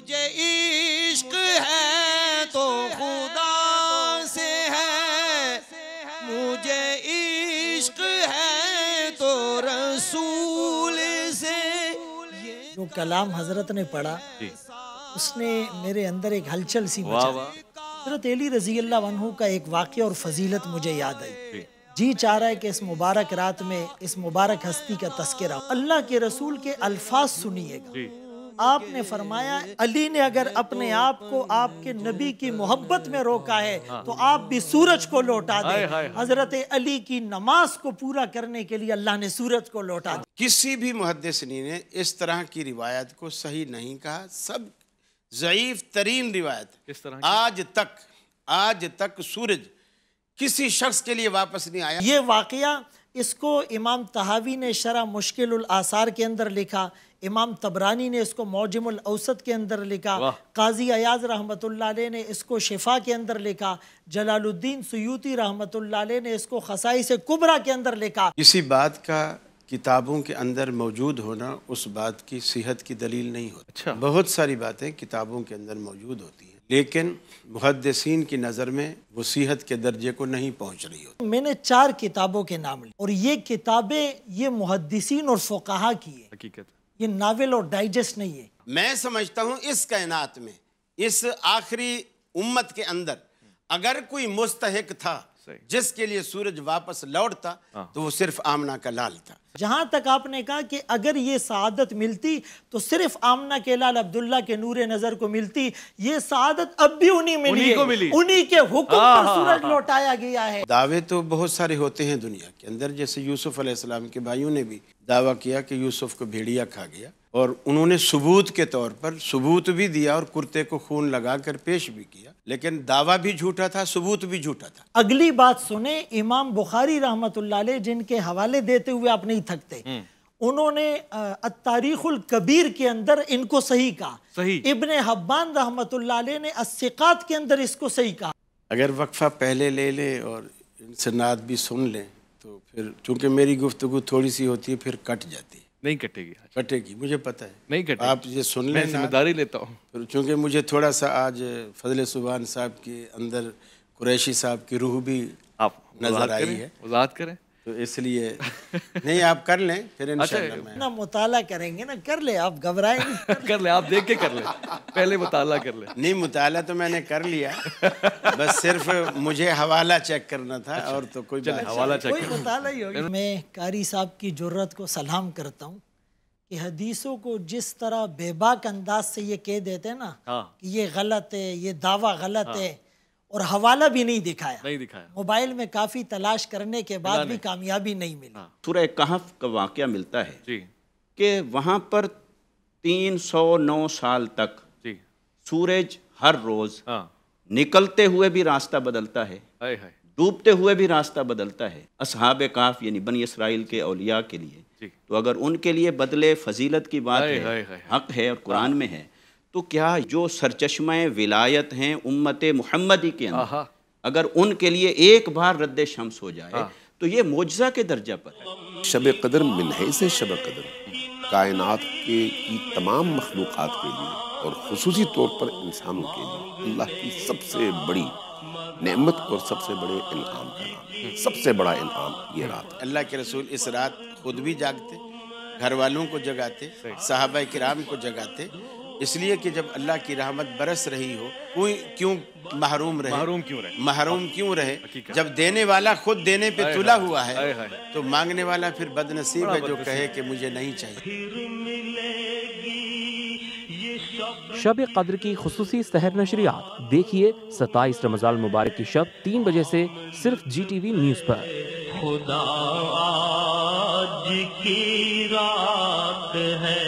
मुझे इश्क है तो खुदा से है मुझे इश्क है तो रसूल से जो कलाम हजरत ने पढ़ा उसने मेरे अंदर एक हलचल सी हजरत अली रजी अल्लाह का एक वाक्य और फजीलत मुझे याद आई जी चाह रहा है कि इस मुबारक रात में इस मुबारक हस्ती का तस्करा अल्लाह के रसूल के अल्फाज सुनिएगा आपने फरमाया अली ने अगर अपने आप को आपके नबी की मोहब्बत में रोका है हाँ। तो आप भी सूरज को लौटा दें हजरत अली की नमाज को पूरा करने के लिए अल्लाह ने सूरज को लौटा दिया किसी भी मुहदसनी ने इस तरह की रिवायत को सही नहीं कहा सब ज़यीफ तरीन रिवायत किस तरह आज तक आज तक सूरज किसी शख्स के लिए वापस नहीं आया ये वाक़ इसको इमाम तहावी ने शरा मुश्किल आसार के अंदर लिखा इमाम तबरानी ने इसको मौजमुल औसत के अंदर लिखा काजी अयाज रहमत ने इसको शिफा के अंदर लिखा जलालुद्दीन सयूती रहमत ने इसको खसाई से कुबरा के अंदर लिखा इसी बात का किताबों के अंदर मौजूद होना उस बात की सेहत की दलील नहीं होती अच्छा। बहुत सारी बातें किताबों के अंदर मौजूद होती हैं लेकिन मुहदसिन की नज़र में वो सेहत के दर्जे को नहीं पहुंच रही होती मैंने चार किताबों के नाम लिए और ये किताबें ये मुहदसिन और फोकहा की है हकीकत ये नावल और डाइजेस्ट नहीं है मैं समझता हूँ इस कायनात में इस आखिरी उम्मत के अंदर अगर कोई मुस्तहक था जिसके लिए सूरज वापस लौटता हाँ। तो वो सिर्फ आमना का लाल था जहां तक आपने कहा कि अगर ये सआदत मिलती तो सिर्फ आमना के लाल अब्दुल्ला के नूर नजर को मिलती ये शहादत अब भी उन्हीं मिली उन्हीं, मिली। उन्हीं के हुक्म पर सूरज लौटाया गया है दावे तो बहुत सारे होते हैं दुनिया के अंदर जैसे यूसुफ अलैहिस्सलाम के भाइयों ने भी दावा किया कि यूसुफ को भेड़िया खा गया और उन्होंने सबूत के तौर पर सबूत भी दिया और कुर्ते को खून लगाकर पेश भी किया लेकिन दावा भी झूठा था सबूत भी झूठा था अगली बात सुने इमाम बुखारी रहमत जिनके हवाले देते हुए आप नहीं थकते हम्म। उन्होंने तारीखुल कबीर के अंदर इनको सही कहा सही इबन हब्बान रहमत ने अस्कात के अंदर इसको सही कहा अगर वक्फा पहले ले ले और इनसे नाद भी सुन लें तो फिर चूंकि मेरी गुफ्तगु थोड़ी सी होती है फिर कट जाती है नहीं कटेगी अच्छा। कटेगी मुझे पता है नहीं कटेगी आप ये सुन लें जिम्मेदारी लेता हूँ चूँकि मुझे थोड़ा सा आज फजल सुबहान साहब के अंदर कुरैशी साहब की रूह भी आप नजर आई है करें तो इसलिए नहीं आप कर लें फिर अच्छा, इंशाल्लाह ना मुताला करेंगे ना कर ले आप घबराए कर ले आप देख के कर ले पहले मुताला कर ले नहीं मुताला तो मैंने कर लिया बस सिर्फ मुझे हवाला चेक करना था अच्छा। और तो कोई बात हवाला चेक कोई मुताला ही होगा मैं कारी साहब की जरूरत को सलाम करता हूँ कि हदीसों को जिस तरह बेबाक अंदाज से ये कह देते ना हाँ। कि ये गलत है ये दावा गलत हाँ। है और हवाला भी नहीं दिखाया नहीं दिखाया मोबाइल में काफी तलाश करने के बाद भी कामयाबी नहीं मिली हाँ। सूर्य कहफ का वाक्य मिलता है कि वहाँ पर 309 साल तक जी सूरज हर रोज हाँ। निकलते हुए भी रास्ता बदलता है डूबते हुए भी रास्ता बदलता है असहाब काफ यानी बनी इसराइल के औलिया के लिए तो अगर उनके लिए बदले फजीलत की बात है हक है और कुरान में है तो क्या जो सरचश्मे विलायत हैं उम्मत मुहम्मदी के अंदर अगर उनके लिए एक बार रद्द शम्स हो जाए हाँ। तो ये मोजा के दर्जा पर है शब कदर मिनहे से शब कदर कायनात के तमाम मखलूक के लिए और खसूसी तौर पर इंसानों के लिए अल्लाह की सबसे बड़ी नेमत और सबसे बड़े इनाम का नाम हम्म। सबसे बड़ा इनाम ये रात अल्लाह के रसूल इस रात खुद भी जागते घर वालों को जगाते साहबा कराम को जगाते इसलिए कि जब अल्लाह की रहमत बरस रही हो कोई क्यों महरूम रहे महरूम क्यों रहे महरूम क्यों रहे जब देने वाला खुद देने पे तुला हुआ है तो मांगने वाला फिर बदनसीब है जो कहे कि मुझे नहीं चाहिए शब कद्र की खसूसी सहर नशरियात देखिए सत्ताईस रमजान मुबारक की शब तीन बजे से सिर्फ जी टी वी न्यूज़ पर खुदा आज की रात है